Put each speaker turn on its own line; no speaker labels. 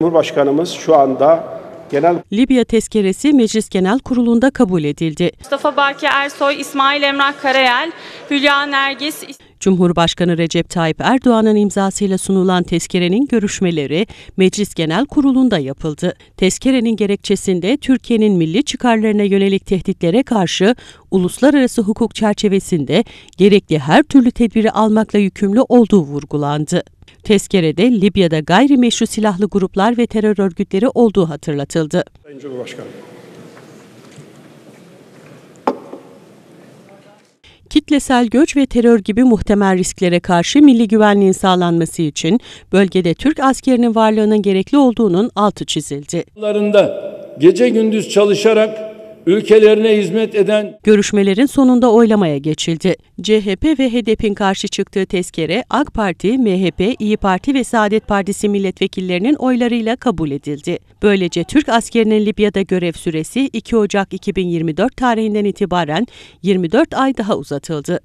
Cumhurbaşkanımız şu anda genel Libya tezkeresi Meclis Genel Kurulu'nda kabul edildi.
Mustafa Baki Ersoy, İsmail Emrah Karayel, Hülya Nergis
Cumhurbaşkanı Recep Tayyip Erdoğan'ın imzasıyla sunulan tezkerenin görüşmeleri Meclis Genel Kurulu'nda yapıldı. Tezkerenin gerekçesinde Türkiye'nin milli çıkarlarına yönelik tehditlere karşı uluslararası hukuk çerçevesinde gerekli her türlü tedbiri almakla yükümlü olduğu vurgulandı. Tezkerede Libya'da gayrimeşru silahlı gruplar ve terör örgütleri olduğu hatırlatıldı.
Sayın Cumhurbaşkanım,
kitlesel göç ve terör gibi muhtemel risklere karşı milli güvenliğin sağlanması için bölgede Türk askerinin varlığının gerekli olduğunun altı çizildi.
Gece gündüz çalışarak ülkelerine
hizmet eden Görüşmelerin sonunda oylamaya geçildi. CHP ve HDP'nin karşı çıktığı tezkere AK Parti, MHP, İyi Parti ve Saadet Partisi milletvekillerinin oylarıyla kabul edildi. Böylece Türk askerinin Libya'da görev süresi 2 Ocak 2024 tarihinden itibaren 24 ay daha uzatıldı.